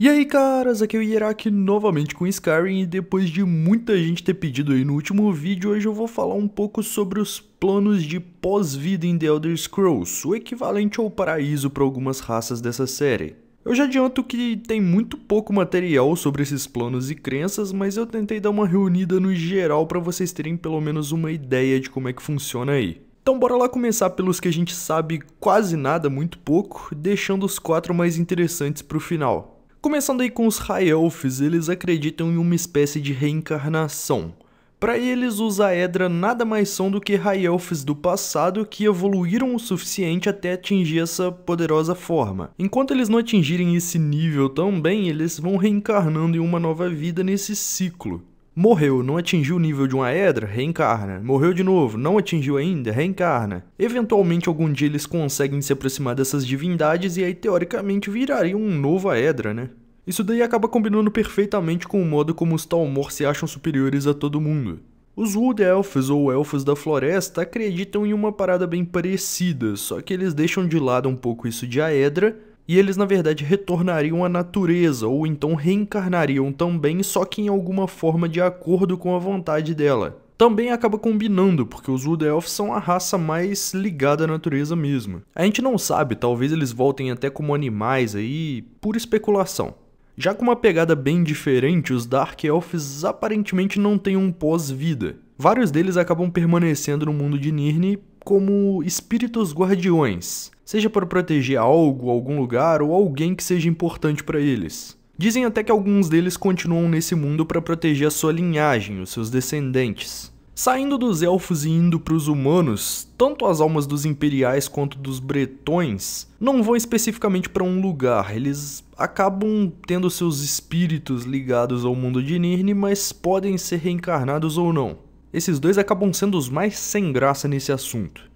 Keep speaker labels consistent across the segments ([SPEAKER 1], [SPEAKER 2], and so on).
[SPEAKER 1] E aí caras, aqui é o Hieraki novamente com Skyrim e depois de muita gente ter pedido aí no último vídeo, hoje eu vou falar um pouco sobre os planos de pós-vida em The Elder Scrolls, o equivalente ao paraíso para algumas raças dessa série. Eu já adianto que tem muito pouco material sobre esses planos e crenças, mas eu tentei dar uma reunida no geral para vocês terem pelo menos uma ideia de como é que funciona aí. Então bora lá começar pelos que a gente sabe quase nada, muito pouco, deixando os quatro mais interessantes para o final. Começando aí com os High Elves, eles acreditam em uma espécie de reencarnação. Para eles, os Aedra nada mais são do que High Elves do passado que evoluíram o suficiente até atingir essa poderosa forma. Enquanto eles não atingirem esse nível também, eles vão reencarnando em uma nova vida nesse ciclo. Morreu, não atingiu o nível de uma Edra, reencarna. Morreu de novo, não atingiu ainda, reencarna. Eventualmente, algum dia eles conseguem se aproximar dessas divindades e aí, teoricamente, virariam um novo Edra, né? Isso daí acaba combinando perfeitamente com o modo como os Talmor se acham superiores a todo mundo. Os Wood Elves ou Elfos da Floresta acreditam em uma parada bem parecida, só que eles deixam de lado um pouco isso de Aedra e eles na verdade retornariam à natureza ou então reencarnariam também, só que em alguma forma de acordo com a vontade dela. Também acaba combinando, porque os Wood Elfs são a raça mais ligada à natureza mesmo. A gente não sabe, talvez eles voltem até como animais aí, por especulação. Já com uma pegada bem diferente, os Dark Elves aparentemente não têm um pós-vida. Vários deles acabam permanecendo no mundo de Nirni como espíritos guardiões, seja para proteger algo, algum lugar ou alguém que seja importante para eles. Dizem até que alguns deles continuam nesse mundo para proteger a sua linhagem, os seus descendentes. Saindo dos elfos e indo para os humanos, tanto as almas dos imperiais quanto dos bretões não vão especificamente para um lugar, eles acabam tendo seus espíritos ligados ao mundo de Nirne, mas podem ser reencarnados ou não. Esses dois acabam sendo os mais sem graça nesse assunto.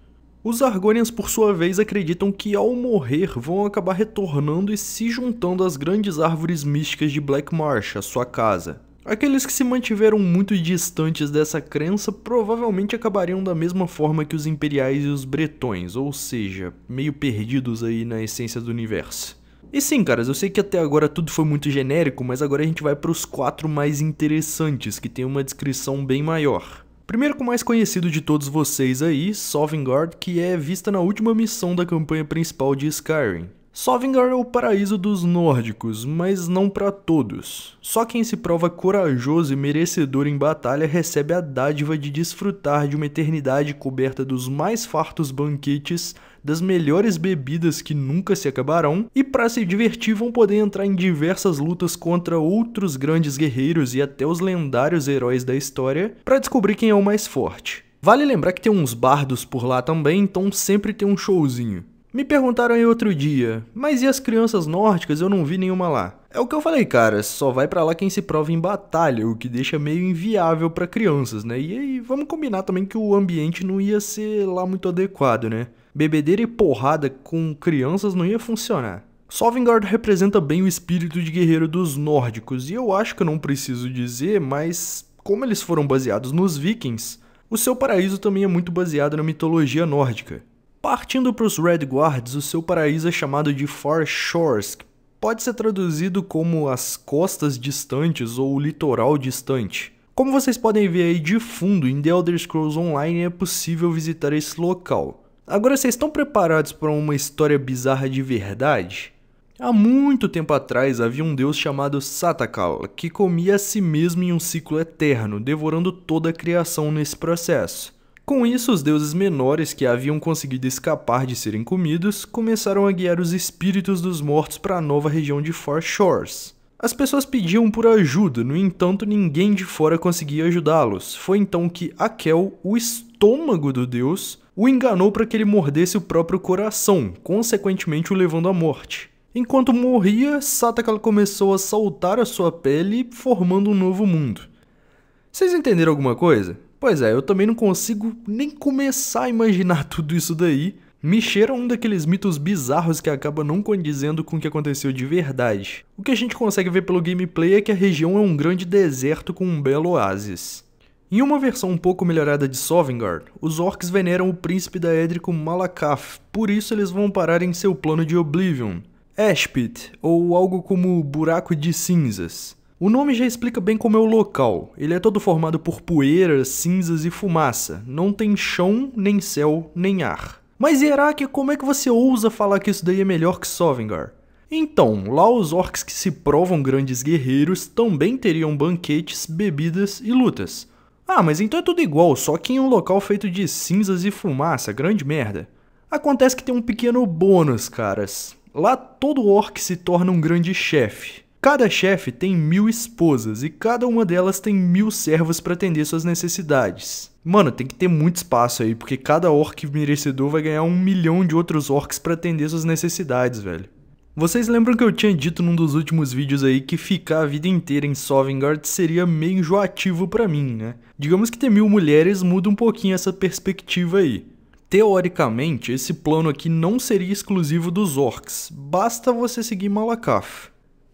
[SPEAKER 1] Os Argonians, por sua vez, acreditam que ao morrer vão acabar retornando e se juntando às grandes árvores místicas de Black Marsh, a sua casa. Aqueles que se mantiveram muito distantes dessa crença provavelmente acabariam da mesma forma que os imperiais e os bretões, ou seja, meio perdidos aí na essência do universo. E sim, caras, eu sei que até agora tudo foi muito genérico, mas agora a gente vai para os quatro mais interessantes, que tem uma descrição bem maior. Primeiro com o mais conhecido de todos vocês aí, Sovngarde, que é vista na última missão da campanha principal de Skyrim. Sovngar é o paraíso dos nórdicos, mas não para todos. Só quem se prova corajoso e merecedor em batalha recebe a dádiva de desfrutar de uma eternidade coberta dos mais fartos banquetes, das melhores bebidas que nunca se acabarão, e para se divertir vão poder entrar em diversas lutas contra outros grandes guerreiros e até os lendários heróis da história, para descobrir quem é o mais forte. Vale lembrar que tem uns bardos por lá também, então sempre tem um showzinho. Me perguntaram aí outro dia, mas e as crianças nórdicas? Eu não vi nenhuma lá. É o que eu falei, cara, só vai para lá quem se prova em batalha, o que deixa meio inviável para crianças, né? E aí, vamos combinar também que o ambiente não ia ser lá muito adequado, né? Bebedeira e porrada com crianças não ia funcionar. Sovngarde representa bem o espírito de guerreiro dos nórdicos, e eu acho que eu não preciso dizer, mas como eles foram baseados nos vikings, o seu paraíso também é muito baseado na mitologia nórdica. Partindo para os Red Guards, o seu paraíso é chamado de Far Shores, que pode ser traduzido como as costas distantes ou o litoral distante. Como vocês podem ver aí de fundo, em The Elder Scrolls Online é possível visitar esse local. Agora, vocês estão preparados para uma história bizarra de verdade? Há muito tempo atrás havia um deus chamado Satakal, que comia a si mesmo em um ciclo eterno, devorando toda a criação nesse processo. Com isso, os deuses menores que haviam conseguido escapar de serem comidos começaram a guiar os espíritos dos mortos para a nova região de Far Shores. As pessoas pediam por ajuda, no entanto, ninguém de fora conseguia ajudá-los. Foi então que Akel, o estômago do deus, o enganou para que ele mordesse o próprio coração, consequentemente o levando à morte. Enquanto morria, Satakal começou a saltar a sua pele, formando um novo mundo. Vocês entenderam alguma coisa? Pois é, eu também não consigo nem começar a imaginar tudo isso daí. Me cheira um daqueles mitos bizarros que acaba não condizendo com o que aconteceu de verdade. O que a gente consegue ver pelo gameplay é que a região é um grande deserto com um belo oásis. Em uma versão um pouco melhorada de Sovngarde, os orcs veneram o príncipe da Edrico Malakath, por isso eles vão parar em seu plano de Oblivion, Ashpit, ou algo como Buraco de Cinzas. O nome já explica bem como é o local. Ele é todo formado por poeira, cinzas e fumaça. Não tem chão, nem céu, nem ar. Mas Iraque, como é que você ousa falar que isso daí é melhor que Sovngar? Então, lá os orcs que se provam grandes guerreiros também teriam banquetes, bebidas e lutas. Ah, mas então é tudo igual, só que em um local feito de cinzas e fumaça, grande merda. Acontece que tem um pequeno bônus, caras. Lá todo orc se torna um grande chefe. Cada chefe tem mil esposas e cada uma delas tem mil servos para atender suas necessidades. Mano, tem que ter muito espaço aí, porque cada orc merecedor vai ganhar um milhão de outros orcs para atender suas necessidades, velho. Vocês lembram que eu tinha dito num dos últimos vídeos aí que ficar a vida inteira em Sovngarde seria meio enjoativo para mim, né? Digamos que ter mil mulheres muda um pouquinho essa perspectiva aí. Teoricamente, esse plano aqui não seria exclusivo dos orcs, basta você seguir Malakaf.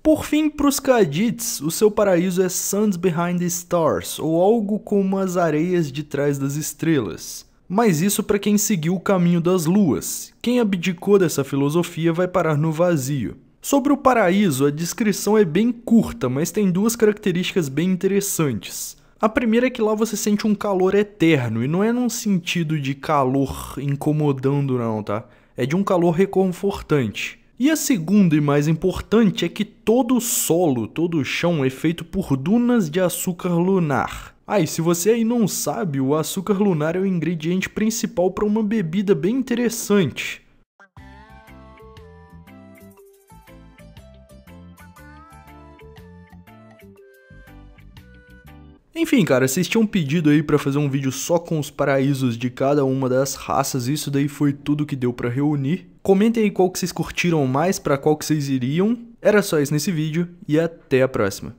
[SPEAKER 1] Por fim, para os Kadits, o seu paraíso é Suns Behind the Stars, ou algo como as areias de trás das estrelas. Mas isso para quem seguiu o caminho das luas. Quem abdicou dessa filosofia vai parar no vazio. Sobre o paraíso, a descrição é bem curta, mas tem duas características bem interessantes. A primeira é que lá você sente um calor eterno, e não é num sentido de calor incomodando, não, tá? É de um calor reconfortante. E a segunda e mais importante é que todo o solo, todo o chão é feito por dunas de açúcar lunar. Ah, e se você aí não sabe, o açúcar lunar é o ingrediente principal para uma bebida bem interessante. Enfim, cara, vocês tinham pedido aí para fazer um vídeo só com os paraísos de cada uma das raças, isso daí foi tudo que deu para reunir. Comentem aí qual que vocês curtiram mais, para qual que vocês iriam. Era só isso nesse vídeo e até a próxima.